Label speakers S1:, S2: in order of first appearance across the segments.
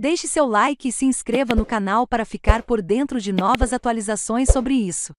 S1: Deixe seu like e se inscreva no canal para ficar por dentro de novas atualizações sobre isso.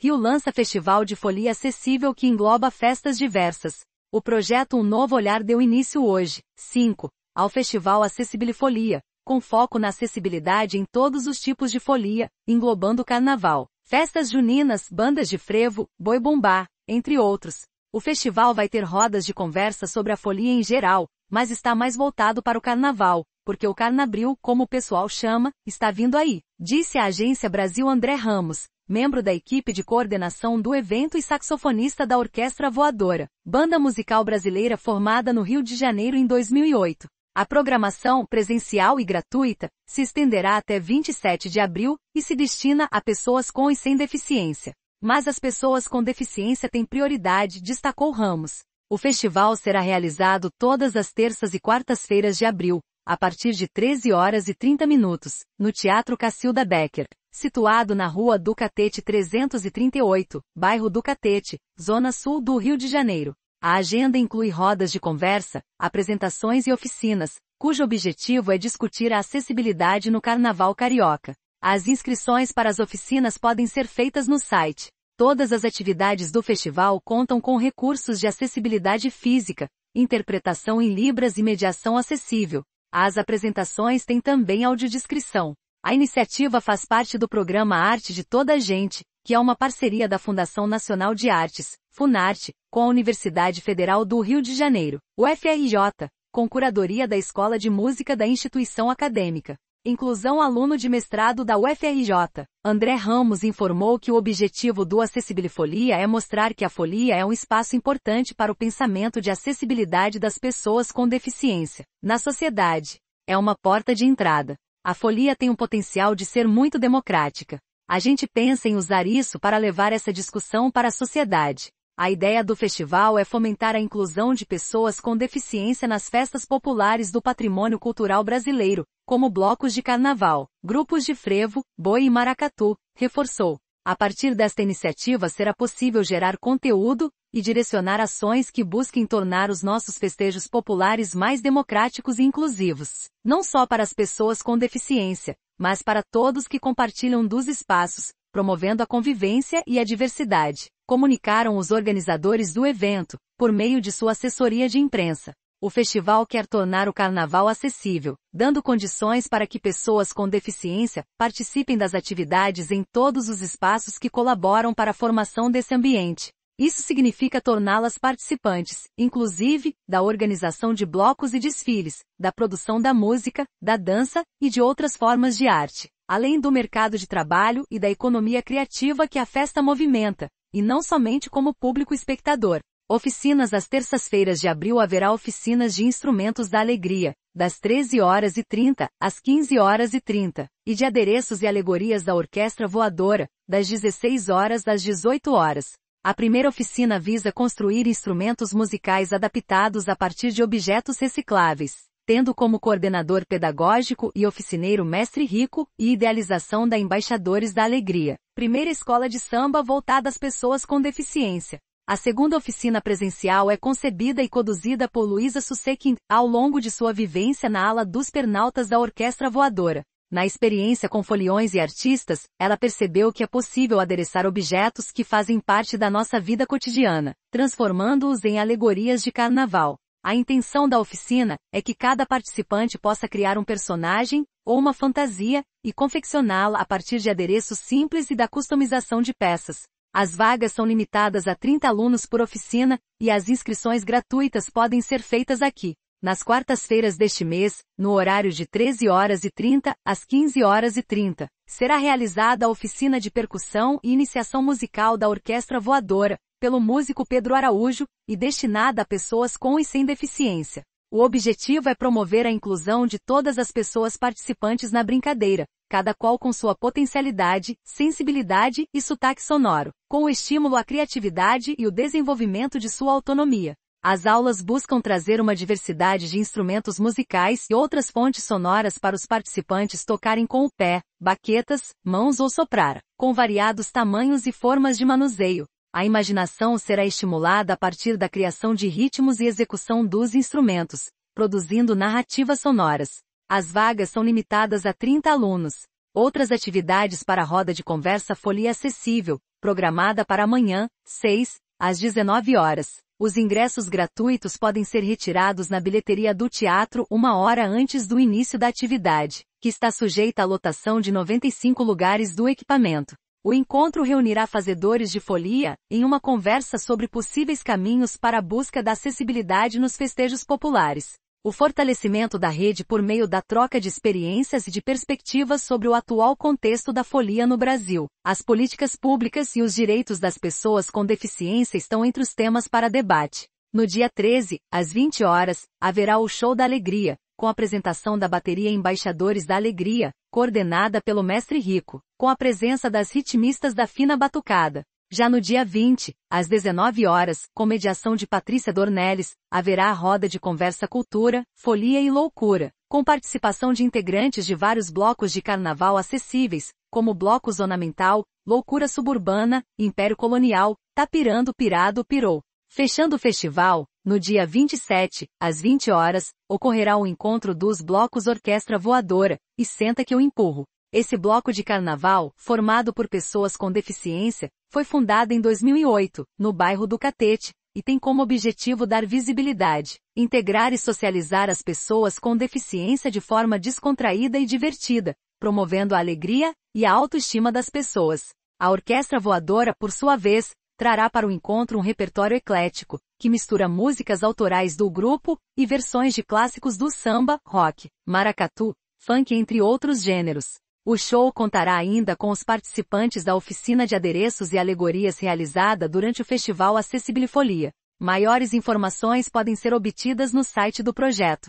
S1: Rio lança festival de folia acessível que engloba festas diversas. O projeto Um Novo Olhar deu início hoje, 5, ao Festival Acessibilifolia, Folia, com foco na acessibilidade em todos os tipos de folia, englobando carnaval, festas juninas, bandas de frevo, boi-bombá, entre outros. O festival vai ter rodas de conversa sobre a folia em geral, mas está mais voltado para o carnaval, porque o Carnabril, como o pessoal chama, está vindo aí, disse a agência Brasil André Ramos, membro da equipe de coordenação do evento e saxofonista da Orquestra Voadora, banda musical brasileira formada no Rio de Janeiro em 2008. A programação, presencial e gratuita, se estenderá até 27 de abril e se destina a pessoas com e sem deficiência. Mas as pessoas com deficiência têm prioridade, destacou Ramos. O festival será realizado todas as terças e quartas-feiras de abril, a partir de 13 horas e 30 minutos, no Teatro Cacilda Becker, situado na Rua Ducatete 338, bairro Ducatete, zona sul do Rio de Janeiro. A agenda inclui rodas de conversa, apresentações e oficinas, cujo objetivo é discutir a acessibilidade no Carnaval Carioca. As inscrições para as oficinas podem ser feitas no site Todas as atividades do festival contam com recursos de acessibilidade física, interpretação em libras e mediação acessível. As apresentações têm também audiodescrição. A iniciativa faz parte do programa Arte de Toda a Gente, que é uma parceria da Fundação Nacional de Artes, Funarte, com a Universidade Federal do Rio de Janeiro, UFRJ, com curadoria da Escola de Música da instituição acadêmica. Inclusão aluno de mestrado da UFRJ. André Ramos informou que o objetivo do Acessibilifolia é mostrar que a folia é um espaço importante para o pensamento de acessibilidade das pessoas com deficiência na sociedade. É uma porta de entrada. A folia tem um potencial de ser muito democrática. A gente pensa em usar isso para levar essa discussão para a sociedade. A ideia do festival é fomentar a inclusão de pessoas com deficiência nas festas populares do patrimônio cultural brasileiro, como blocos de carnaval, grupos de frevo, boi e maracatu, reforçou. A partir desta iniciativa será possível gerar conteúdo e direcionar ações que busquem tornar os nossos festejos populares mais democráticos e inclusivos, não só para as pessoas com deficiência, mas para todos que compartilham dos espaços, promovendo a convivência e a diversidade, comunicaram os organizadores do evento, por meio de sua assessoria de imprensa. O festival quer tornar o carnaval acessível, dando condições para que pessoas com deficiência participem das atividades em todos os espaços que colaboram para a formação desse ambiente. Isso significa torná-las participantes, inclusive, da organização de blocos e desfiles, da produção da música, da dança e de outras formas de arte além do mercado de trabalho e da economia criativa que a festa movimenta, e não somente como público espectador. Oficinas às terças-feiras de abril haverá oficinas de instrumentos da alegria, das 13 horas e 30 às 15 horas e 30, e de adereços e alegorias da orquestra voadora, das 16 horas às 18 horas. A primeira oficina visa construir instrumentos musicais adaptados a partir de objetos recicláveis tendo como coordenador pedagógico e oficineiro Mestre Rico e idealização da Embaixadores da Alegria, primeira escola de samba voltada às pessoas com deficiência. A segunda oficina presencial é concebida e conduzida por Luísa Susekin ao longo de sua vivência na ala dos pernautas da Orquestra Voadora. Na experiência com foliões e artistas, ela percebeu que é possível adereçar objetos que fazem parte da nossa vida cotidiana, transformando-os em alegorias de carnaval. A intenção da oficina é que cada participante possa criar um personagem ou uma fantasia e confeccioná-la a partir de adereços simples e da customização de peças. As vagas são limitadas a 30 alunos por oficina e as inscrições gratuitas podem ser feitas aqui, nas quartas-feiras deste mês, no horário de 13 horas e 30 às 15 horas e 30. Será realizada a oficina de percussão e iniciação musical da Orquestra Voadora, pelo músico Pedro Araújo, e destinada a pessoas com e sem deficiência. O objetivo é promover a inclusão de todas as pessoas participantes na brincadeira, cada qual com sua potencialidade, sensibilidade e sotaque sonoro, com o estímulo à criatividade e o desenvolvimento de sua autonomia. As aulas buscam trazer uma diversidade de instrumentos musicais e outras fontes sonoras para os participantes tocarem com o pé, baquetas, mãos ou soprar, com variados tamanhos e formas de manuseio, a imaginação será estimulada a partir da criação de ritmos e execução dos instrumentos, produzindo narrativas sonoras. As vagas são limitadas a 30 alunos. Outras atividades para a roda de conversa folia acessível, programada para amanhã, 6, às 19 horas. Os ingressos gratuitos podem ser retirados na bilheteria do teatro uma hora antes do início da atividade, que está sujeita à lotação de 95 lugares do equipamento. O encontro reunirá fazedores de folia, em uma conversa sobre possíveis caminhos para a busca da acessibilidade nos festejos populares. O fortalecimento da rede por meio da troca de experiências e de perspectivas sobre o atual contexto da folia no Brasil. As políticas públicas e os direitos das pessoas com deficiência estão entre os temas para debate. No dia 13, às 20 horas, haverá o Show da Alegria, com apresentação da bateria Embaixadores da Alegria, coordenada pelo mestre Rico, com a presença das ritmistas da Fina Batucada. Já no dia 20, às 19 horas, com mediação de Patrícia Dornelles, haverá a roda de conversa cultura, folia e loucura, com participação de integrantes de vários blocos de carnaval acessíveis, como Bloco Zonamental, Loucura Suburbana, Império Colonial, Tapirando Pirado Pirou. Fechando o festival, no dia 27, às 20 horas, ocorrerá o encontro dos blocos Orquestra Voadora e Senta que eu empurro. Esse bloco de carnaval, formado por pessoas com deficiência, foi fundado em 2008, no bairro do Catete, e tem como objetivo dar visibilidade, integrar e socializar as pessoas com deficiência de forma descontraída e divertida, promovendo a alegria e a autoestima das pessoas. A orquestra voadora, por sua vez, trará para o encontro um repertório eclético, que mistura músicas autorais do grupo e versões de clássicos do samba, rock, maracatu, funk entre outros gêneros. O show contará ainda com os participantes da oficina de adereços e alegorias realizada durante o festival Acessibilifolia. Maiores informações podem ser obtidas no site do projeto.